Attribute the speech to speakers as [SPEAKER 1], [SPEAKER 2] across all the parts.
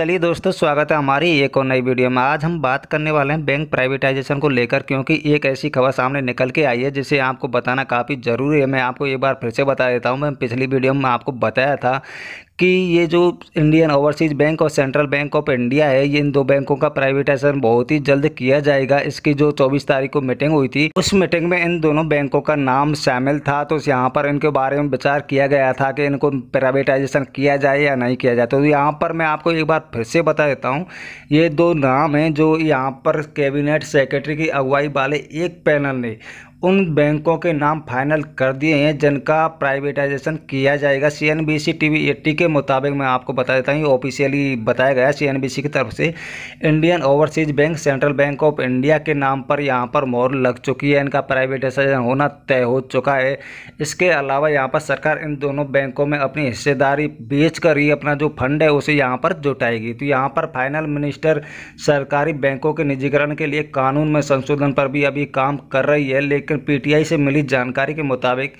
[SPEAKER 1] चलिए दोस्तों स्वागत है हमारी एक और नई वीडियो में आज हम बात करने वाले हैं बैंक प्राइवेटाइजेशन को लेकर क्योंकि एक ऐसी खबर सामने निकल के आई है जिसे आपको बताना काफ़ी ज़रूरी है मैं आपको एक बार फिर से बता देता हूँ मैं पिछली वीडियो में आपको बताया था कि ये जो इंडियन ओवरसीज़ बैंक और सेंट्रल बैंक ऑफ इंडिया है ये इन दो बैंकों का प्राइवेटाइजेशन बहुत ही जल्द किया जाएगा इसकी जो 24 तारीख को मीटिंग हुई थी उस मीटिंग में इन दोनों बैंकों का नाम शामिल था तो यहाँ पर इनके बारे में विचार किया गया था कि इनको प्राइवेटाइजेशन किया जाए या नहीं किया जाए तो यहाँ पर मैं आपको एक बार फिर से बता देता हूँ ये दो नाम हैं जो यहाँ पर कैबिनेट सेक्रेटरी की अगुवाई वाले एक पैनल ने उन बैंकों के नाम फाइनल कर दिए हैं जिनका प्राइवेटाइजेशन किया जाएगा C N B C T V eighteen के मुताबिक मैं आपको बता देता हूँ ऑफिशियली बताया गया सी एन बी सी की तरफ से Indian Overseas Bank Central Bank of India के नाम पर यहाँ पर मोहर लग चुकी है इनका प्राइवेटाइजेशन होना तय हो चुका है इसके अलावा यहाँ पर सरकार इन दोनों बैंकों में अपनी हिस्सेदारी बेच कर ही अपना जो फंड है उसे यहाँ पर जुटाएगी तो यहाँ पर फाइनल मिनिस्टर सरकारी बैंकों के निजीकरण के लिए कानून में संशोधन पर भी अभी काम कर रही है लेकिन लेकिन पीटीआई से मिली जानकारी के मुताबिक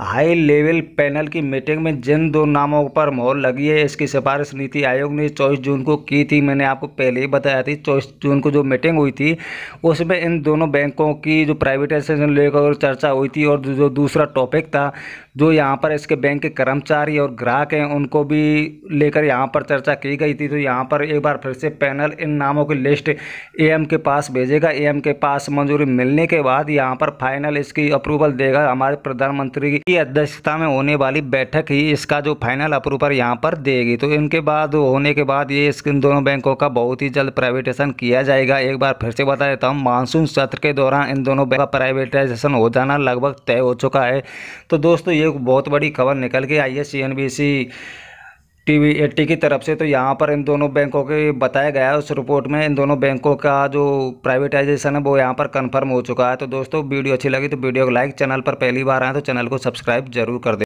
[SPEAKER 1] हाई लेवल पैनल की मीटिंग में जिन दो नामों पर मोहर लगी है इसकी सिफारिश नीति आयोग ने चौबीस जून को की थी मैंने आपको पहले ही बताया थी चौबीस जून को जो मीटिंग हुई थी उसमें इन दोनों बैंकों की जो प्राइवेटाइजेशन लेकर चर्चा हुई थी और जो दूसरा टॉपिक था जो यहाँ पर इसके बैंक के कर्मचारी और ग्राहक हैं उनको भी लेकर यहाँ पर चर्चा की गई थी तो यहाँ पर एक बार फिर से पैनल इन नामों की लिस्ट एएम के पास भेजेगा एएम के पास मंजूरी मिलने के बाद यहाँ पर फाइनल फाइनल इसकी अप्रूवल देगा हमारे प्रधानमंत्री की अध्यक्षता में होने वाली बैठक ही इसका जो फाइनल अप्रूवल यहाँ पर देगी तो इनके बाद होने के बाद ये इन दोनों बैंकों का बहुत ही जल्द प्राइवेटाइजेशन किया जाएगा एक बार फिर से बता देता हूँ मानसून सत्र के दौरान इन दोनों बैंक का प्राइवेटाइजेशन हो जाना लगभग तय हो चुका है तो दोस्तों ये बहुत बड़ी खबर निकल के आई है सी टी की तरफ से तो यहाँ पर इन दोनों बैंकों के बताया गया है उस रिपोर्ट में इन दोनों बैंकों का जो प्राइवेटाइजेशन है वो यहाँ पर कंफर्म हो चुका है तो दोस्तों वीडियो अच्छी लगी तो वीडियो को लाइक चैनल पर पहली बार आए तो चैनल को सब्सक्राइब जरूर कर दे